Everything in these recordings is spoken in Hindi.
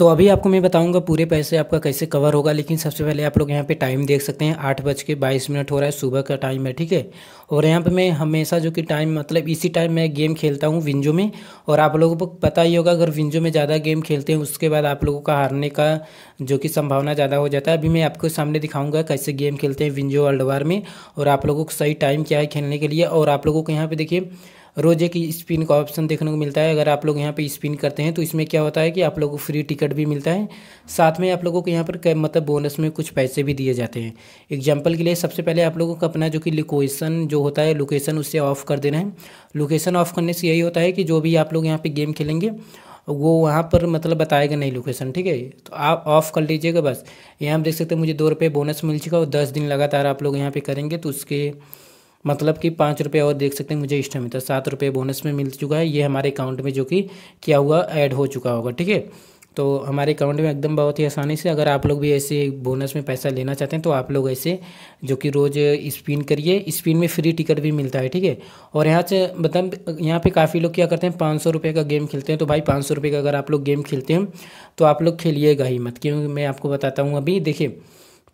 तो अभी आपको मैं बताऊंगा पूरे पैसे आपका कैसे कवर होगा लेकिन सबसे पहले आप लोग यहाँ पे टाइम देख सकते हैं आठ बज के बाईस मिनट हो रहा है सुबह का टाइम है ठीक है और यहाँ पे मैं हमेशा जो कि टाइम मतलब इसी टाइम मैं गेम खेलता हूँ विंजो में और आप लोगों को पता ही होगा अगर विंजो में ज़्यादा गेम खेलते हैं उसके बाद आप लोगों का हारने का जो कि संभावना ज़्यादा हो जाता है अभी मैं आपको सामने दिखाऊँगा कैसे गेम खेलते हैं विंजो वर्ल्ड वार में और आप लोगों को सही टाइम क्या है खेलने के लिए और आप लोगों को यहाँ पर देखिए रोज एक स्पिन का ऑप्शन देखने को मिलता है अगर आप लोग यहाँ पे स्पिन करते हैं तो इसमें क्या होता है कि आप लोगों को फ्री टिकट भी मिलता है साथ में आप लोगों को यहाँ पर मतलब बोनस में कुछ पैसे भी दिए जाते हैं एग्जाम्पल के लिए सबसे पहले आप लोगों को अपना जो कि लोकेशन जो होता है लोकेशन उससे ऑफ़ कर देना है लोकेशन ऑफ़ करने से यही होता है कि जो भी आप लोग यहाँ पर गेम खेलेंगे वो वहाँ पर मतलब बताएगा नहीं लोकेशन ठीक है तो आप ऑफ़ कर लीजिएगा बस यहाँ आप देख सकते हैं मुझे दो रुपये बोनस मिल चुका और दस दिन लगातार आप लोग यहाँ पे करेंगे तो उसके मतलब कि पाँच रुपये और देख सकते हैं मुझे इस टाइम है तो सात रुपये बोनस में मिल चुका है ये हमारे अकाउंट में जो कि क्या हुआ ऐड हो चुका होगा ठीक है तो हमारे अकाउंट में एकदम बहुत ही आसानी से अगर आप लोग भी ऐसे बोनस में पैसा लेना चाहते हैं तो आप लोग ऐसे जो कि रोज़ स्पिन करिए स्पिन में फ्री टिकट भी मिलता है ठीक है और यहाँ से मतलब यहाँ पे काफ़ी लोग क्या करते हैं पाँच सौ रुपये का गेम खेलते हैं तो भाई पाँच सौ रुपये का अगर आप लोग गेम खेलते हैं तो आप लोग खेलिएगा ही मत क्योंकि मैं आपको बताता हूँ अभी देखिए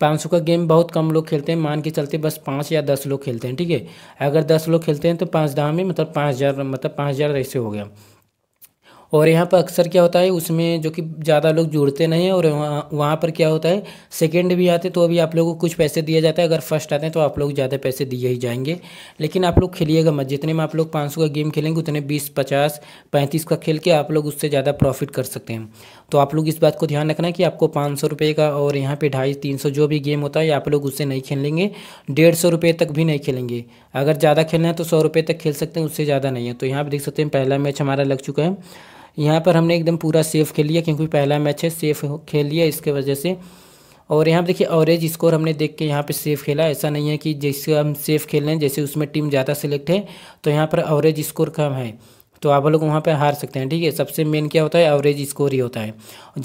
पाँच सौ का गेम बहुत कम लोग खेलते हैं मान के चलते बस पाँच या दस लोग खेलते हैं ठीक है अगर दस लोग खेलते हैं तो पाँच दाम में मतलब पाँच हज़ार मतलब पाँच हज़ार ऐसे हो गया और यहाँ पर अक्सर क्या होता है उसमें जो कि ज़्यादा लोग जुड़ते नहीं हैं और वहाँ वहाँ पर क्या होता है सेकेंड भी आते तो अभी आप लोगों को कुछ पैसे दिया जाता है अगर फर्स्ट आते हैं तो आप लोग ज़्यादा पैसे दिए ही जाएंगे लेकिन आप लोग खेलिएगा मत जितने में आप लोग पाँच का गेम खेलेंगे उतने बीस पचास पैंतीस का खेल के आप लोग उससे ज़्यादा प्रॉफिट कर सकते हैं तो आप लोग इस बात को ध्यान रखना है कि आपको पाँच सौ रुपये का और यहाँ पर ढाई तीन सौ जो भी गेम होता है आप लोग उससे नहीं खेलेंगे डेढ़ सौ रुपये तक भी नहीं खेलेंगे अगर ज़्यादा खेलना है तो सौ रुपये तक खेल सकते हैं उससे ज़्यादा नहीं है तो यहाँ पर देख सकते हैं पहला मैच हमारा लग चुका है यहाँ पर हमने एकदम पूरा सेफ खेल लिया क्योंकि पहला मैच है सेफ खेल लिया इसके वजह से और यहाँ पर देखिए एवरेज स्कोर हमने देख के यहाँ पे सेफ खेला ऐसा नहीं है कि जैसे हम सेफ खेल रहे हैं जैसे उसमें टीम ज़्यादा सेलेक्ट है तो यहाँ पर एवरेज स्कोर कम है तो आप लोग वहाँ पर हार सकते हैं ठीक है सबसे मेन क्या होता है एवरेज स्कोर ही होता है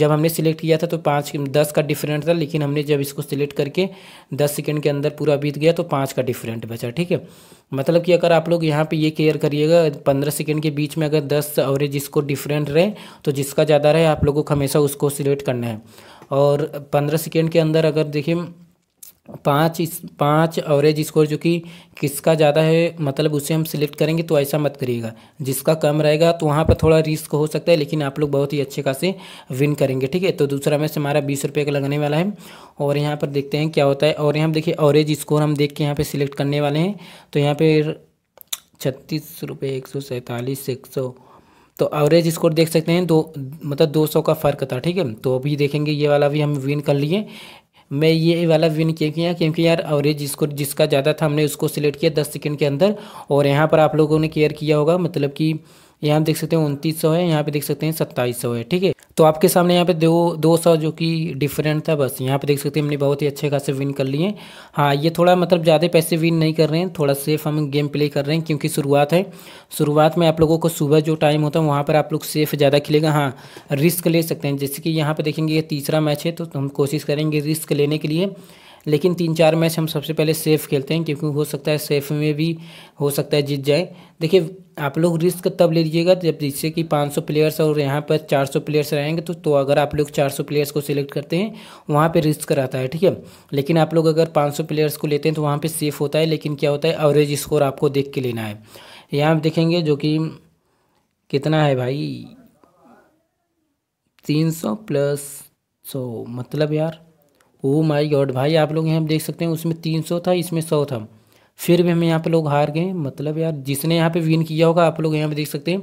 जब हमने सिलेक्ट किया था तो पाँच दस का डिफरेंट था लेकिन हमने जब इसको सिलेक्ट करके दस सेकेंड के अंदर पूरा बीत गया तो पाँच का डिफरेंट बचा ठीक है मतलब कि अगर आप लोग यहाँ पे ये केयर करिएगा पंद्रह सेकेंड के बीच में अगर दस एवरेज स्कोर डिफरेंट रहे तो जिसका ज़्यादा रहे आप लोगों को हमेशा उसको सिलेक्ट करना है और पंद्रह सेकेंड के अंदर अगर देखिए पाँच इस पाँच एवरेज स्कोर जो कि किसका ज़्यादा है मतलब उसे हम सिलेक्ट करेंगे तो ऐसा मत करिएगा जिसका कम रहेगा तो वहाँ पर थोड़ा रिस्क हो सकता है लेकिन आप लोग बहुत ही अच्छे खासे विन करेंगे ठीक है तो दूसरा मैच हमारा बीस रुपये का लगने वाला है और यहाँ पर देखते हैं क्या होता है और यहाँ देखिए एवरेज स्कोर हम देख के यहाँ पर सिलेक्ट करने वाले हैं तो यहाँ पर छत्तीस रुपये एक सौ सैंतालीस एक सौ तो एवरेज स्कोर देख सकते हैं दो मतलब 200 का फ़र्क था ठीक है तो अभी देखेंगे ये वाला भी हम विन कर लिए मैं ये वाला विन किया किया क्योंकि यार एवरेज जिसको जिसका ज़्यादा था हमने उसको सिलेक्ट किया दस सेकेंड के अंदर और यहाँ पर आप लोगों ने केयर किया होगा मतलब कि यहाँ देख सकते हैं उनतीस है यहाँ पे देख सकते हैं सत्ताईस है ठीक है तो आपके सामने यहाँ पे दो दो सौ जो कि डिफरेंट था बस यहाँ पे देख सकते हैं हमने बहुत ही अच्छे खासे विन कर लिए हाँ ये थोड़ा मतलब ज़्यादा पैसे विन नहीं कर रहे हैं थोड़ा सेफ हम गेम प्ले कर रहे हैं क्योंकि शुरुआत है शुरुआत में आप लोगों को सुबह जो टाइम होता है वहाँ पर आप लोग सेफ ज़्यादा खिलेगा हाँ रिस्क ले सकते हैं जैसे कि यहाँ पर देखेंगे ये तीसरा मैच है तो हम कोशिश करेंगे रिस्क लेने के लिए लेकिन तीन चार मैच हम सबसे पहले सेफ़ खेलते हैं क्योंकि हो सकता है सेफ़ में भी हो सकता है जीत जाए देखिए आप लोग रिस्क तब ले लीजिएगा जब जिससे कि 500 प्लेयर्स और यहाँ पर 400 प्लेयर्स रहेंगे तो तो अगर आप लोग 400 प्लेयर्स को सिलेक्ट करते हैं वहाँ पे रिस्क रहता है ठीक है लेकिन आप लोग अगर 500 प्लेयर्स को लेते हैं तो वहाँ पे सेफ़ होता है लेकिन क्या होता है एवरेज स्कोर आपको देख के लेना है यहाँ देखेंगे जो कि कितना है भाई तीन सौ प्लस सौ मतलब यार ओ माय गॉड भाई आप लोग यहाँ देख सकते हैं उसमें तीन सौ था इसमें सौ था फिर भी हम यहाँ पे लोग हार गए मतलब यार जिसने यहाँ पे विन किया होगा आप लोग यहाँ पे देख सकते हैं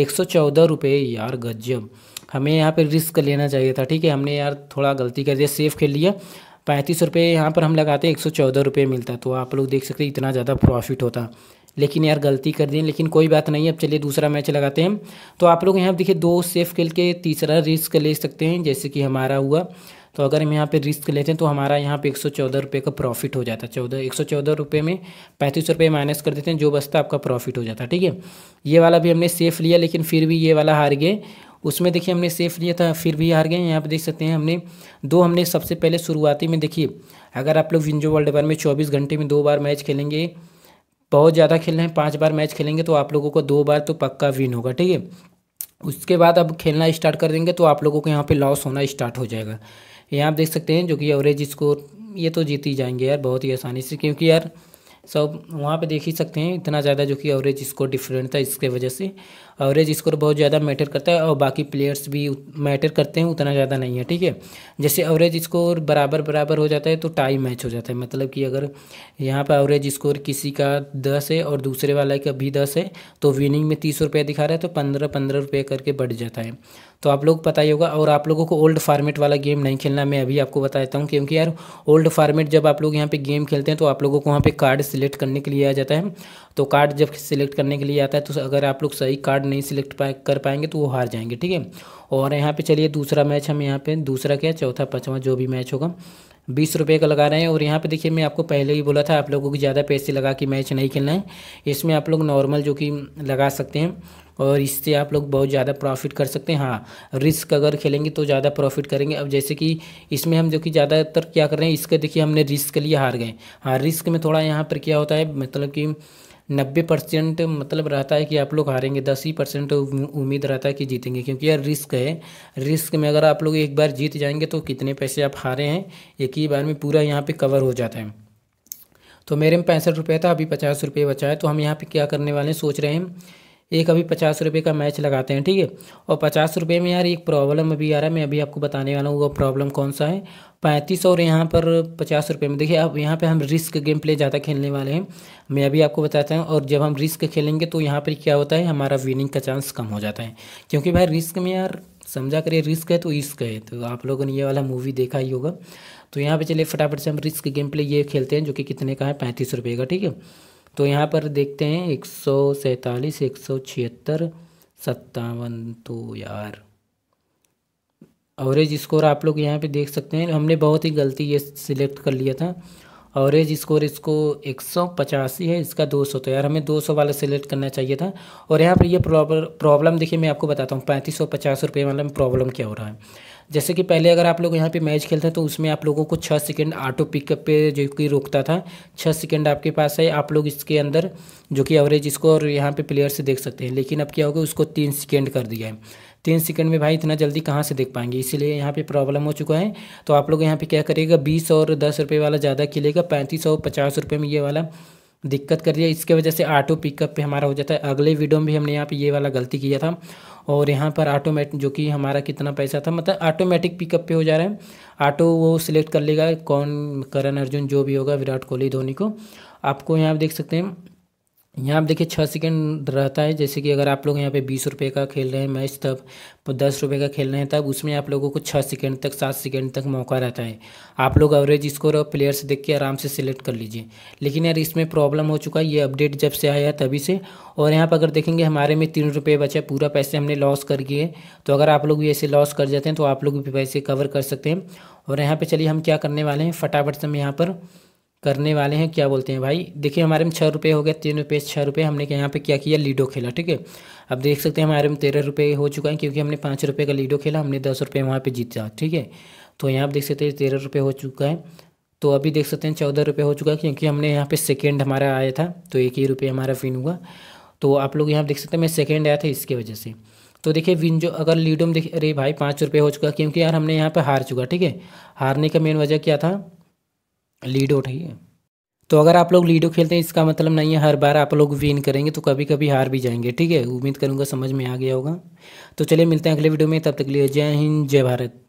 एक सौ चौदह रुपये यार गजब हमें यहाँ पे रिस्क लेना चाहिए था ठीक है हमने यार थोड़ा गलती कर दिया सेफ खेल लिया पैंतीस रुपये यहाँ पर हम लगाते एक सौ चौदह रुपये मिलता तो आप लोग देख सकते इतना ज़्यादा प्रॉफिट होता लेकिन यार गलती कर दी लेकिन कोई बात नहीं अब चलिए दूसरा मैच लगाते हैं तो आप लोग यहाँ देखिए दो सेफ खेल के तीसरा रिस्क ले सकते हैं जैसे कि हमारा हुआ तो अगर हम यहाँ पे रिस्क लेते हैं तो हमारा यहाँ पे एक सौ चौदह रुपये का प्रॉफिट हो जाता है चौदह एक सौ चौदह रुपये में पैंतीस रुपये माइनस कर देते हैं जो बचता आपका प्रॉफिट हो जाता है ठीक है ये वाला भी हमने सेफ लिया लेकिन फिर भी ये वाला हार गए उसमें देखिए हमने सेफ लिया था फिर भी हार गए यहाँ पर देख सकते हैं हमने दो हमने सबसे पहले शुरुआती में देखिए अगर आप लोग विंजो वर्ल्ड वन में चौबीस घंटे में दो बार मैच खेलेंगे बहुत ज़्यादा खेल रहे हैं पाँच बार मैच खेलेंगे तो आप लोगों को दो बार तो पक्का विन होगा ठीक है उसके बाद अब खेलना स्टार्ट कर देंगे तो आप लोगों को यहाँ पे लॉस होना स्टार्ट हो जाएगा यहाँ आप देख सकते हैं जो कि एवरेज स्कोर ये तो जीत ही जाएंगे यार बहुत ही आसानी से क्योंकि यार सब वहाँ पे देख ही सकते हैं इतना ज़्यादा जो कि एवरेज स्कोर डिफरेंट था इसके वजह से एवरेज स्कोर बहुत ज़्यादा मैटर करता है और बाकी प्लेयर्स भी मैटर करते हैं उतना ज़्यादा नहीं है ठीक है जैसे एवरेज स्कोर बराबर बराबर हो जाता है तो टाई मैच हो जाता है मतलब कि अगर यहाँ पर एवरेज स्कोर किसी का दस है और दूसरे वाला का भी दस है तो विनिंग में तीस रुपये दिखा रहा है तो पंद्रह पंद्रह रुपये करके बढ़ जाता है तो आप लोग पता ही होगा और आप लोगों को ओल्ड फार्मेट वाला गेम नहीं खेलना मैं अभी आपको बता देता हूँ क्योंकि यार ओल्ड फार्मेट जब आप लोग यहाँ पर गेम खेलते हैं तो आप लोगों को वहाँ पर कार्ड्स सिलेक्ट करने के लिए आ जाता है तो कार्ड जब सिलेक्ट करने के लिए आता है तो अगर आप लोग सही कार्ड नहीं सिलेक्ट पा, कर पाएंगे तो वो हार जाएंगे ठीक है और यहाँ पे चलिए दूसरा मैच हम यहाँ पे दूसरा क्या चौथा पाँचवा जो भी मैच होगा बीस रुपये का लगा रहे हैं और यहाँ पे देखिए मैं आपको पहले ही बोला था आप लोगों को ज़्यादा पैसे लगा के मैच नहीं खेलना है इसमें आप लोग नॉर्मल जो कि लगा सकते हैं और इससे आप लोग बहुत ज़्यादा प्रॉफिट कर सकते हैं हाँ रिस्क अगर खेलेंगे तो ज़्यादा प्रॉफिट करेंगे अब जैसे कि इसमें हम जो कि ज़्यादातर क्या कर रहे हैं इसका देखिए हमने रिस्क के लिए हार गए हाँ रिस्क में थोड़ा यहाँ पर क्या होता है मतलब कि नब्बे परसेंट मतलब रहता है कि आप लोग हारेंगे दस ही परसेंट उम्मीद रहता है कि जीतेंगे क्योंकि यार रिस्क है रिस्क में अगर आप लोग एक बार जीत जाएंगे तो कितने पैसे आप हारे हैं एक ही बार में पूरा यहाँ पे कवर हो जाता है तो मेरे में पैंसठ रुपये था अभी पचास रुपये बचा है तो हम यहाँ पे क्या करने वाले हैं सोच रहे हैं एक अभी पचास रुपये का मैच लगाते हैं ठीक है और पचास रुपये में यार एक प्रॉब्लम अभी आ रहा है मैं अभी आपको बताने वाला हूँ वो प्रॉब्लम कौन सा है पैंतीस और यहाँ पर पचास रुपये में देखिए अब यहाँ पे हम रिस्क गेम प्ले ज़्यादा खेलने वाले हैं मैं अभी आपको बताता हूँ और जब हम रिस्क खेलेंगे तो यहाँ पर क्या होता है हमारा विनिंग का चांस कम हो जाता है क्योंकि भाई रिस्क में यार समझा करिए रिस्क है तो इस्क है तो आप लोगों ने ये वाला मूवी देखा ही होगा तो यहाँ पर चलिए फटाफट से हम रिस्क गेम प्ले ये खेलते हैं जो कि कितने का है पैंतीस रुपये का ठीक है तो यहाँ पर देखते हैं एक सौ सैंतालीस एक सौ छिहत्तर सत्तावन तो यार एवरेज स्कोर आप लोग यहाँ पे देख सकते हैं हमने बहुत ही गलती ये सिलेक्ट कर लिया था एवरेज स्कोर इसको एक सौ पचासी है इसका दो सौ तो यार हमें दो सौ वाला सिलेक्ट करना चाहिए था और यहाँ पर ये प्रॉब्लम देखिए मैं आपको बताता हूँ पैंतीस सौ पचास रुपये वाला में प्रॉब्लम क्या हो रहा है जैसे कि पहले अगर आप लोग यहाँ पे मैच खेलते हैं तो उसमें आप लोगों को छः सेकेंड ऑटो पिकअप पे जो कि रोकता था छः सेकेंड आपके पास है आप लोग इसके अंदर जो कि एवरेज इसको और यहाँ पे प्लेयर से देख सकते हैं लेकिन अब क्या होगा उसको तीन सेकेंड कर दिया है तीन सेकंड में भाई इतना जल्दी कहाँ से देख पाएंगे इसीलिए यहाँ पे प्रॉब्लम हो चुका है तो आप लोग यहाँ पे क्या करेगा बीस और दस रुपये वाला ज़्यादा खेलेगा पैंतीस और पचास रुपये में ये वाला दिक्कत कर दिया इसके वजह से ऑटो पिकअप पे हमारा हो जाता है अगले वीडियो में भी हमने यहाँ पे ये वाला गलती किया था और यहाँ पर ऑटोमेटिक जो कि हमारा कितना पैसा था मतलब ऑटोमेटिक पिकअप पे हो जा रहा है ऑटो वो सिलेक्ट कर लेगा कौन करण अर्जुन जो भी होगा विराट कोहली धोनी को आपको यहाँ देख सकते हैं यहाँ आप देखिए छः सेकेंड रहता है जैसे कि अगर आप लोग यहाँ पे बीस रुपये का खेल रहे हैं मैच तब तो दस रुपये का खेल रहे हैं तब उसमें आप लोगों को छः सेकेंड तक सात सेकेंड तक मौका रहता है आप लोग एवरेज स्कोर और प्लेयर्स देख के आराम से सिलेक्ट कर लीजिए लेकिन यार इसमें प्रॉब्लम हो चुका है ये अपडेट जब से आया तभी से और यहाँ पर अगर देखेंगे हमारे में तीन रुपये बचे पूरा पैसे हमने लॉस कर दिए तो अगर आप लोग भी ऐसे लॉस कर जाते हैं तो आप लोग भी पैसे कवर कर सकते हैं और यहाँ पर चलिए हम क्या करने वाले हैं फटाफट से हम यहाँ पर करने वाले हैं क्या बोलते हैं भाई देखिए हमारे में छः रुपये हो गए तीन रुपये छः रुपये हमने यहाँ पे क्या किया लीडो खेला ठीक है अब देख सकते हैं हमारे में तेरह रुपये हो चुका है क्योंकि हमने पाँच रुपये का लीडो खेला हमने दस रुपये वहाँ पर जीता ठीक है तो यहाँ आप देख सकते हैं तेरह रुपये हो चुका है तो अभी देख सकते हैं चौदह रुपये हो चुका है क्योंकि हमने यहाँ पर सेकेंड हमारा आया था तो एक ही रुपये हमारा विन हुआ तो आप लोग यहाँ देख सकते हैं मैं सेकेंड आया था इसके वजह से तो देखिए विन जो अगर लीडो में देखिए अरे भाई पाँच रुपये हो चुका क्योंकि यार हमने यहाँ पे हार चुका ठीक है हारने का मेन वजह क्या था लीडो ठीक है तो अगर आप लोग लीडो खेलते हैं इसका मतलब नहीं है हर बार आप लोग विन करेंगे तो कभी कभी हार भी जाएंगे ठीक है उम्मीद करूँगा समझ में आ गया होगा तो चलिए मिलते हैं अगले वीडियो में तब तक लिए जय हिंद जय भारत